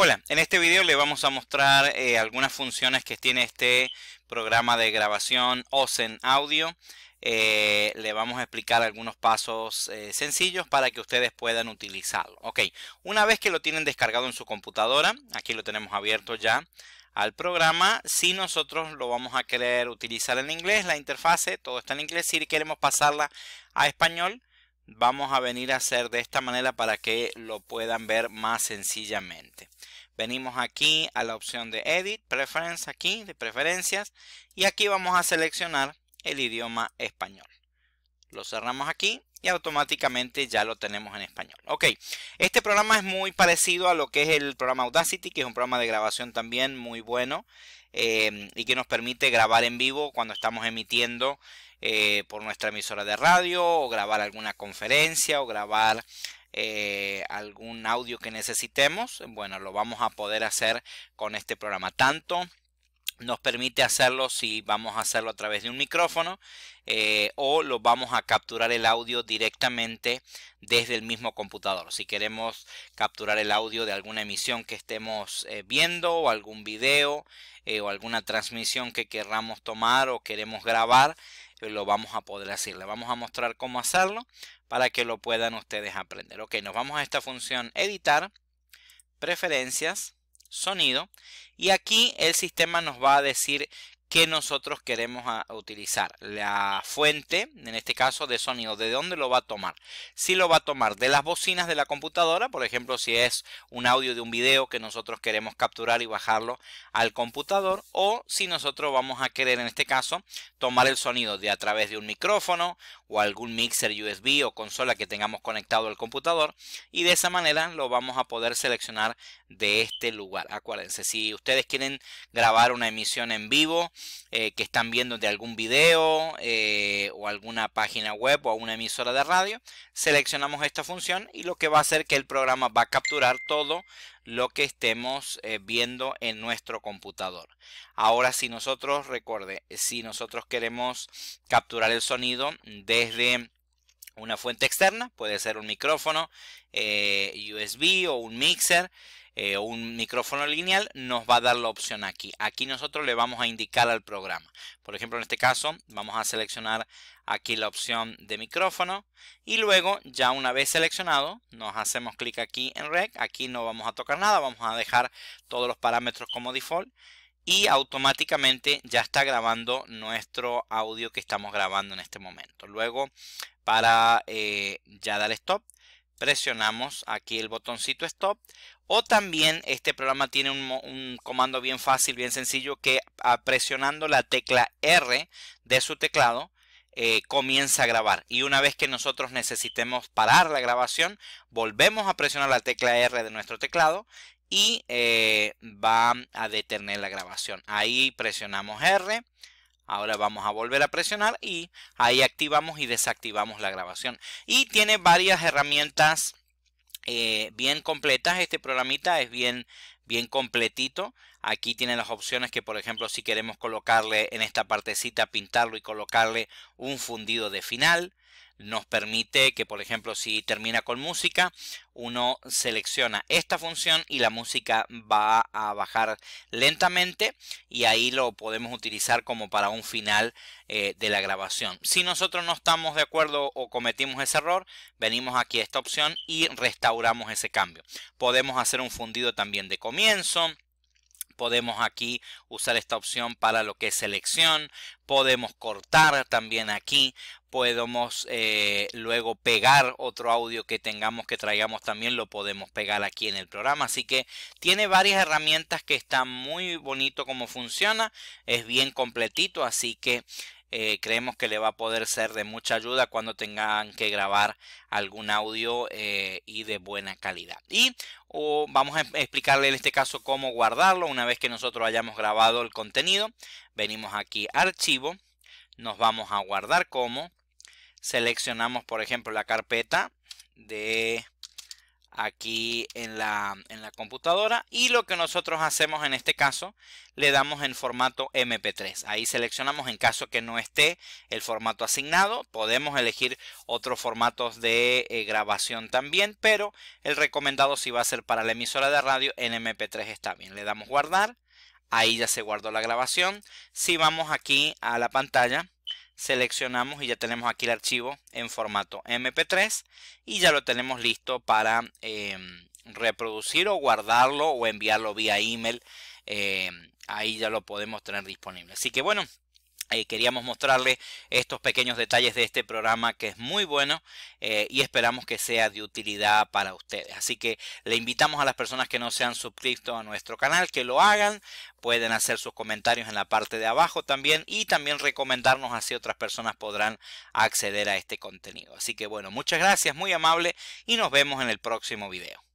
Hola, en este video le vamos a mostrar eh, algunas funciones que tiene este programa de grabación OSEN Audio. Eh, le vamos a explicar algunos pasos eh, sencillos para que ustedes puedan utilizarlo. Ok, una vez que lo tienen descargado en su computadora, aquí lo tenemos abierto ya al programa. Si nosotros lo vamos a querer utilizar en inglés, la interfase, todo está en inglés. Si queremos pasarla a español, vamos a venir a hacer de esta manera para que lo puedan ver más sencillamente. Venimos aquí a la opción de Edit, Preference, aquí de Preferencias, y aquí vamos a seleccionar el idioma español. Lo cerramos aquí y automáticamente ya lo tenemos en español. Ok, este programa es muy parecido a lo que es el programa Audacity, que es un programa de grabación también muy bueno eh, y que nos permite grabar en vivo cuando estamos emitiendo eh, por nuestra emisora de radio o grabar alguna conferencia o grabar eh, algún audio que necesitemos, bueno, lo vamos a poder hacer con este programa. Tanto nos permite hacerlo si vamos a hacerlo a través de un micrófono eh, o lo vamos a capturar el audio directamente desde el mismo computador. Si queremos capturar el audio de alguna emisión que estemos viendo o algún video o alguna transmisión que querramos tomar o queremos grabar, lo vamos a poder hacer. Le vamos a mostrar cómo hacerlo para que lo puedan ustedes aprender. Ok, nos vamos a esta función editar, preferencias, sonido y aquí el sistema nos va a decir que nosotros queremos utilizar. La fuente, en este caso, de sonido, ¿de dónde lo va a tomar? Si lo va a tomar de las bocinas de la computadora, por ejemplo, si es un audio de un video que nosotros queremos capturar y bajarlo al computador, o si nosotros vamos a querer, en este caso, tomar el sonido de a través de un micrófono o algún mixer USB o consola que tengamos conectado al computador, y de esa manera lo vamos a poder seleccionar de este lugar. Acuérdense, si ustedes quieren grabar una emisión en vivo, eh, que están viendo de algún video eh, o alguna página web o una emisora de radio. Seleccionamos esta función y lo que va a hacer que el programa va a capturar todo lo que estemos eh, viendo en nuestro computador. Ahora si nosotros, recuerde, si nosotros queremos capturar el sonido desde una fuente externa, puede ser un micrófono eh, USB o un mixer eh, o un micrófono lineal, nos va a dar la opción aquí. Aquí nosotros le vamos a indicar al programa. Por ejemplo, en este caso vamos a seleccionar aquí la opción de micrófono y luego ya una vez seleccionado nos hacemos clic aquí en Rec. Aquí no vamos a tocar nada, vamos a dejar todos los parámetros como default y automáticamente ya está grabando nuestro audio que estamos grabando en este momento. Luego, para eh, ya dar stop, presionamos aquí el botoncito stop. O también este programa tiene un, comando bien fácil, bien sencillo, que presionando la tecla R de su teclado, eh, comienza a grabar. Y una vez que nosotros necesitemos parar la grabación, volvemos a presionar la tecla R de nuestro teclado y eh, va a detener la grabación. Ahí presionamos R. Ahora vamos a volver a presionar y ahí activamos y desactivamos la grabación. Y tiene varias herramientas eh, bien completas. Este programita es bien, bien completito. Aquí tiene las opciones que, por ejemplo, si queremos colocarle en esta partecita, pintarlo y colocarle un fundido de final nos permite que, por ejemplo, si termina con música, uno selecciona esta función y la música va a bajar lentamente y ahí lo podemos utilizar como para un final eh, de la grabación. Si nosotros no estamos de acuerdo o cometimos ese error, venimos aquí a esta opción y restauramos ese cambio. Podemos hacer un fundido también de comienzo podemos aquí usar esta opción para lo que es selección, podemos cortar también aquí, podemos eh, luego pegar otro audio que tengamos que traigamos también lo podemos pegar aquí en el programa así que tiene varias herramientas que está muy bonito como funciona es bien completito así que eh, creemos que le va a poder ser de mucha ayuda cuando tengan que grabar algún audio eh, y de buena calidad. Y vamos a explicarle en este caso cómo guardarlo. Una vez que nosotros hayamos grabado el contenido, venimos aquí archivo, nos vamos a guardar como seleccionamos por ejemplo la carpeta de aquí en la, computadora y lo que nosotros hacemos en este caso le damos en formato mp3 ahí seleccionamos en caso que no esté el formato asignado podemos elegir otros formatos de eh, grabación también pero el recomendado si va a ser para la emisora de radio en mp3 está bien le damos guardar ahí ya se guardó la grabación si vamos aquí a la pantalla seleccionamos y ya tenemos aquí el archivo en formato mp3 y ya lo tenemos listo para em, reproducir o guardarlo o enviarlo vía email em, ahí ya lo podemos tener disponible así que bueno eh, queríamos mostrarles estos pequeños detalles de este programa que es muy bueno eh, y esperamos que sea de utilidad para ustedes. Así que le invitamos a las personas que no se han suscrito a nuestro canal que lo hagan. Pueden hacer sus comentarios en la parte de abajo también y también recomendarnos así otras personas podrán acceder a este contenido. Así que bueno, muchas gracias, muy amable y nos vemos en el próximo video.